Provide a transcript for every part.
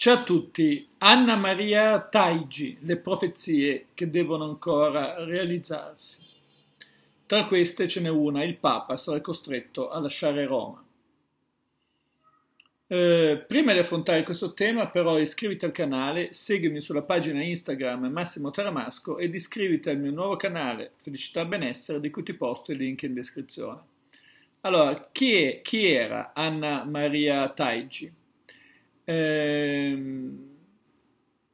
Ciao a tutti, Anna Maria Taigi, le profezie che devono ancora realizzarsi. Tra queste ce n'è una, il Papa sarà costretto a lasciare Roma. Eh, prima di affrontare questo tema però iscriviti al canale, seguimi sulla pagina Instagram Massimo Taramasco ed iscriviti al mio nuovo canale Felicità Benessere di cui ti posto il link in descrizione. Allora, chi, è, chi era Anna Maria Taigi? Ehm,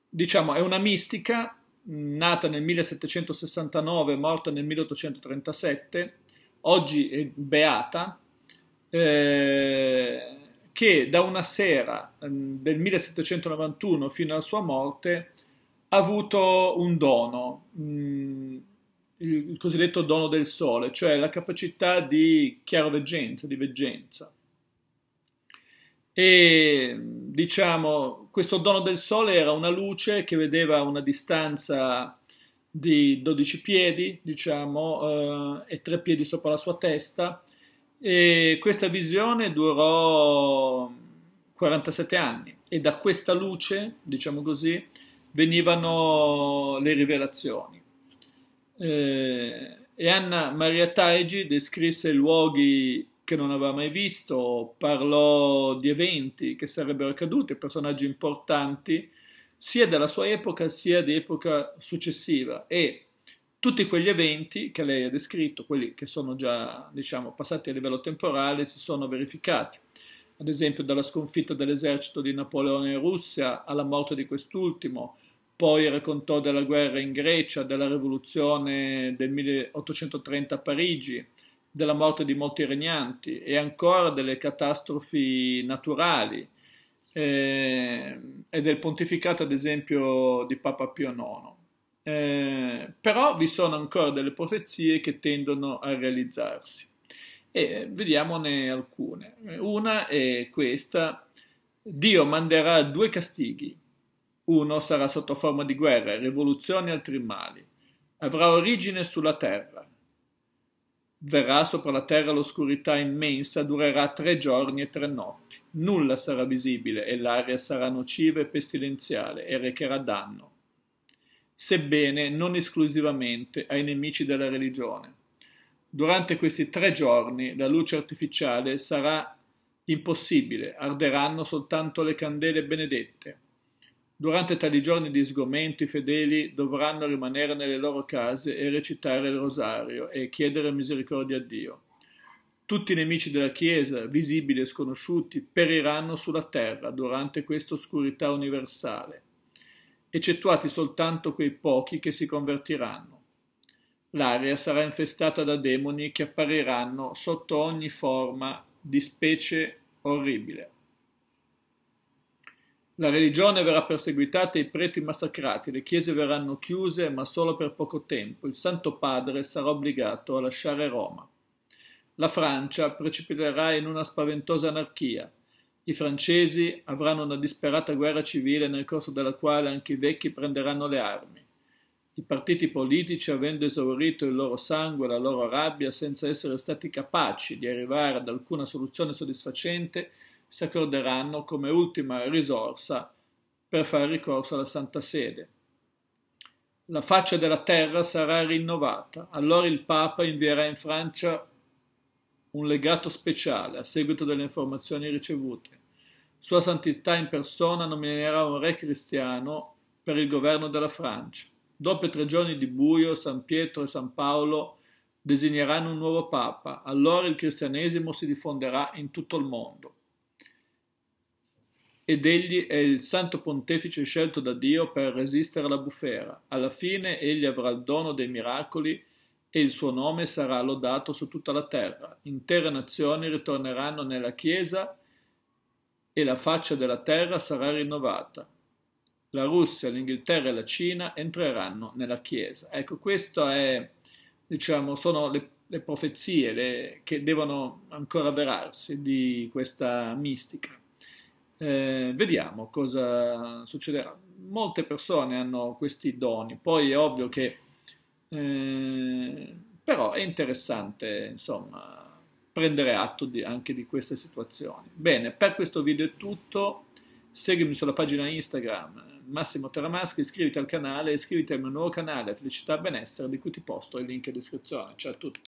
diciamo, è una mistica nata nel 1769, morta nel 1837, oggi è beata, eh, che da una sera ehm, del 1791 fino alla sua morte ha avuto un dono, mm, il cosiddetto dono del sole, cioè la capacità di chiaroveggenza, di veggenza. E diciamo, questo dono del sole era una luce che vedeva una distanza di 12 piedi, diciamo, eh, e tre piedi sopra la sua testa, e questa visione durò 47 anni e da questa luce, diciamo così, venivano le rivelazioni. Eh, e Anna Maria Taigi descrisse i luoghi che non aveva mai visto, parlò di eventi che sarebbero accaduti, personaggi importanti, sia della sua epoca sia di epoca successiva e tutti quegli eventi che lei ha descritto, quelli che sono già diciamo, passati a livello temporale, si sono verificati. Ad esempio dalla sconfitta dell'esercito di Napoleone in Russia alla morte di quest'ultimo, poi raccontò della guerra in Grecia, della rivoluzione del 1830 a Parigi, della morte di molti regnanti e ancora delle catastrofi naturali eh, e del pontificato ad esempio di Papa Pio IX. Eh, però vi sono ancora delle profezie che tendono a realizzarsi e vediamone alcune. Una è questa, Dio manderà due castighi, uno sarà sotto forma di guerra, rivoluzioni e altri mali, avrà origine sulla terra, Verrà sopra la terra l'oscurità immensa, durerà tre giorni e tre notti. Nulla sarà visibile e l'aria sarà nociva e pestilenziale e recherà danno, sebbene non esclusivamente ai nemici della religione. Durante questi tre giorni la luce artificiale sarà impossibile, arderanno soltanto le candele benedette. Durante tali giorni di sgomento i fedeli dovranno rimanere nelle loro case e recitare il rosario e chiedere misericordia a Dio. Tutti i nemici della Chiesa, visibili e sconosciuti, periranno sulla terra durante questa oscurità universale, eccettuati soltanto quei pochi che si convertiranno. L'aria sarà infestata da demoni che appariranno sotto ogni forma di specie orribile. La religione verrà perseguitata e i preti massacrati, le chiese verranno chiuse ma solo per poco tempo, il Santo Padre sarà obbligato a lasciare Roma. La Francia precipiterà in una spaventosa anarchia. I francesi avranno una disperata guerra civile nel corso della quale anche i vecchi prenderanno le armi. I partiti politici, avendo esaurito il loro sangue e la loro rabbia senza essere stati capaci di arrivare ad alcuna soluzione soddisfacente, si accorderanno come ultima risorsa per fare ricorso alla Santa Sede. La faccia della terra sarà rinnovata, allora il Papa invierà in Francia un legato speciale a seguito delle informazioni ricevute. Sua Santità in persona nominerà un re cristiano per il governo della Francia. Dopo tre giorni di buio, San Pietro e San Paolo designeranno un nuovo Papa, allora il cristianesimo si diffonderà in tutto il mondo ed egli è il santo pontefice scelto da Dio per resistere alla bufera. Alla fine egli avrà il dono dei miracoli e il suo nome sarà lodato su tutta la terra. Intere nazioni ritorneranno nella Chiesa e la faccia della terra sarà rinnovata. La Russia, l'Inghilterra e la Cina entreranno nella Chiesa. Ecco, queste diciamo, sono le, le profezie le, che devono ancora avverarsi di questa mistica. Eh, vediamo cosa succederà. Molte persone hanno questi doni, poi è ovvio che... Eh, però è interessante, insomma, prendere atto di, anche di queste situazioni. Bene, per questo video è tutto. Seguimi sulla pagina Instagram Massimo Teramaschi, iscriviti al canale, iscriviti al mio nuovo canale Felicità e Benessere di cui ti posto il link in descrizione. Ciao a tutti!